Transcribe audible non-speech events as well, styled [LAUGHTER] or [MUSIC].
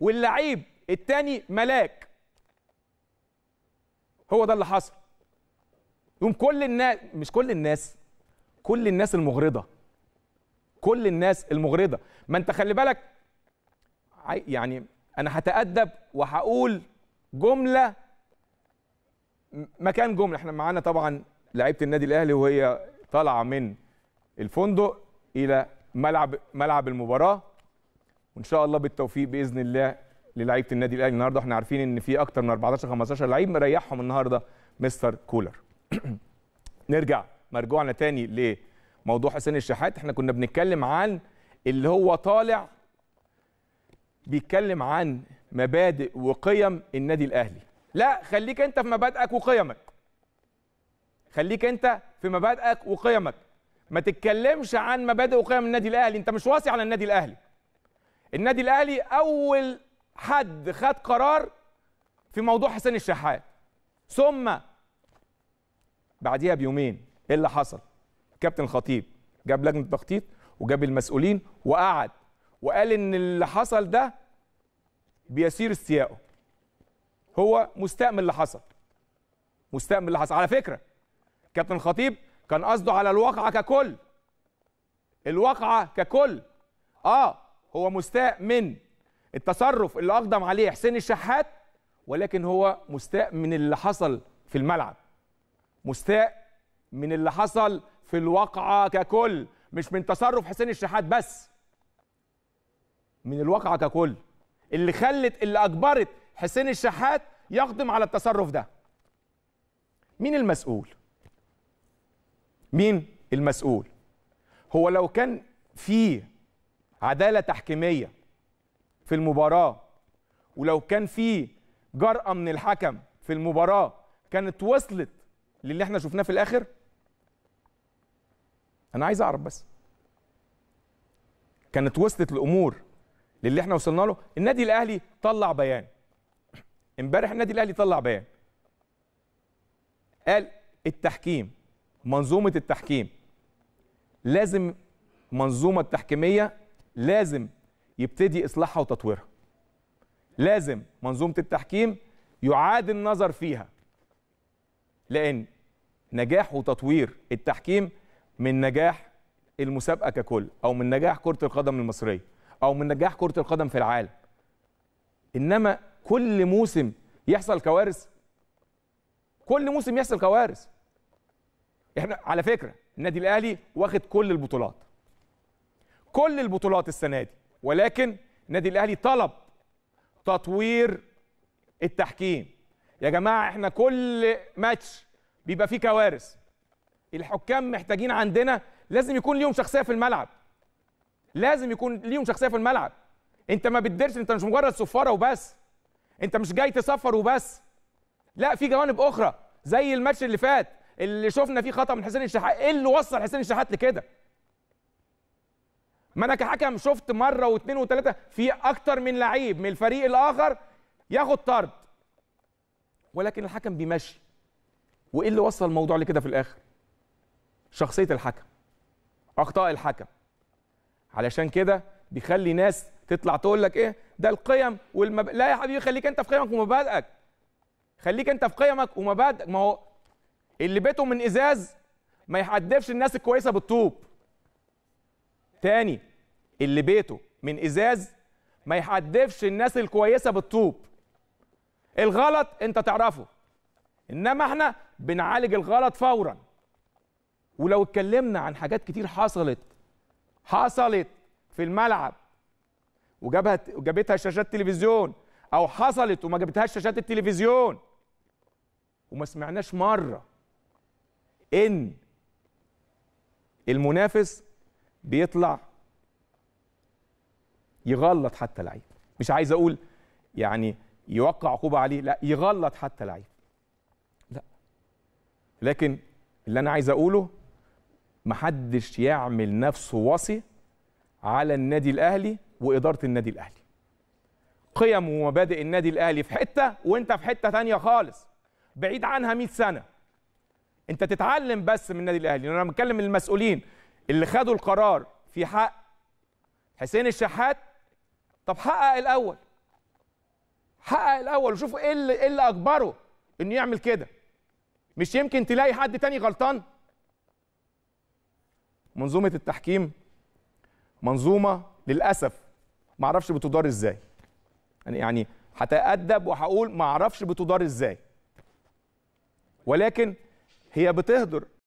واللعيب التاني ملاك هو ده اللي حصل يوم كل الناس مش كل الناس كل الناس المغرضه كل الناس المغرضه ما انت خلي بالك يعني انا هتادب وهقول جمله مكان جمله احنا معانا طبعا لعيبه النادي الاهلي وهي طالعه من الفندق الى ملعب ملعب المباراه وان شاء الله بالتوفيق باذن الله للعيبه النادي الاهلي النهارده احنا عارفين ان في اكتر من 14 15 لعيب مريحهم النهارده مستر كولر [CLEARS THROAT] نرجع مرجوعنا تاني لموضوع حسين الشحات احنا كنا بنتكلم عن اللي هو طالع بيتكلم عن مبادئ وقيم النادي الاهلي لا خليك انت في مبادئك وقيمك خليك انت في مبادئك وقيمك ما تتكلمش عن مبادئ وقيم النادي الاهلي انت مش واصي على النادي الاهلي النادي الاهلي اول حد خد قرار في موضوع حسين الشحات ثم بعديها بيومين ايه اللي حصل كابتن الخطيب جاب لجنه تخطيط وجاب المسؤولين وقعد وقال ان اللي حصل ده بيسير استياءه هو مستأمن اللي حصل مستأمن اللي حصل على فكره كابتن الخطيب كان قصده على الواقعه ككل الواقعه ككل اه هو مستاء من التصرف اللي اقدم عليه حسين الشحات ولكن هو مستاء من اللي حصل في الملعب مستاء من اللي حصل في الواقعه ككل مش من تصرف حسين الشحات بس من الواقعه ككل اللي خلت اللي اجبرت حسين الشحات يقدم على التصرف ده مين المسؤول مين المسؤول هو لو كان فيه عداله تحكيميه في المباراه ولو كان في جرأه من الحكم في المباراه كانت وصلت للي احنا شفناه في الاخر انا عايز اعرف بس كانت وصلت الامور للي احنا وصلنا له النادي الاهلي طلع بيان امبارح النادي الاهلي طلع بيان قال التحكيم منظومه التحكيم لازم منظومه التحكيميه لازم يبتدي اصلاحها وتطويرها لازم منظومه التحكيم يعاد النظر فيها لان نجاح وتطوير التحكيم من نجاح المسابقه ككل او من نجاح كره القدم المصريه او من نجاح كره القدم في العالم انما كل موسم يحصل كوارث كل موسم يحصل كوارث احنا على فكره النادي الاهلي واخد كل البطولات كل البطولات السنه دي ولكن النادي الاهلي طلب تطوير التحكيم يا جماعه احنا كل ماتش بيبقى فيه كوارث الحكام محتاجين عندنا لازم يكون ليهم شخصيه في الملعب لازم يكون ليهم شخصيه في الملعب انت ما بتدرش انت مش مجرد صفاره وبس انت مش جاي تصفر وبس لا في جوانب اخرى زي الماتش اللي فات اللي شفنا فيه خطا من حسين الشحات ايه اللي وصل حسين الشحات لكده ما انا كحكم شفت مره واثنين وثلاثه في اكتر من لعيب من الفريق الاخر ياخد طرد ولكن الحكم بيمشي وايه اللي وصل الموضوع لكده في الاخر شخصيه الحكم اخطاء الحكم علشان كده بيخلي ناس تطلع تقول لك ايه ده القيم والمب... لا يا حبيبي خليك انت في قيمك ومبادئك خليك انت في قيمك ومبادئك ما هو اللي بيته من ازاز ما يحدفش الناس الكويسه بالطوب تاني اللي بيته من ازاز ما يحدفش الناس الكويسه بالطوب الغلط انت تعرفه انما احنا بنعالج الغلط فورا ولو اتكلمنا عن حاجات كتير حصلت حصلت في الملعب وجابها وجابتها شاشات تلفزيون او حصلت وما جابتهاش شاشات التلفزيون وما سمعناش مره ان المنافس بيطلع يغلط حتى لعيب مش عايز اقول يعني يوقع عقوبه عليه لا يغلط حتى لعيب لا لكن اللي انا عايز اقوله محدش يعمل نفسه وصي على النادي الاهلي واداره النادي الاهلي قيم ومبادئ النادي الاهلي في حته وانت في حته ثانيه خالص بعيد عنها 100 سنه انت تتعلم بس من النادي الاهلي انا بتكلم المسؤولين اللي خدوا القرار في حق حسين الشحات طب حقق الاول حقق الاول وشوفوا ايه اللي ايه اللي اجبره انه يعمل كده مش يمكن تلاقي حد تاني غلطان منظومه التحكيم منظومه للاسف ما اعرفش بتدار ازاي يعني, يعني هتأدب وهقول ما اعرفش بتدار ازاي ولكن هي بتهدر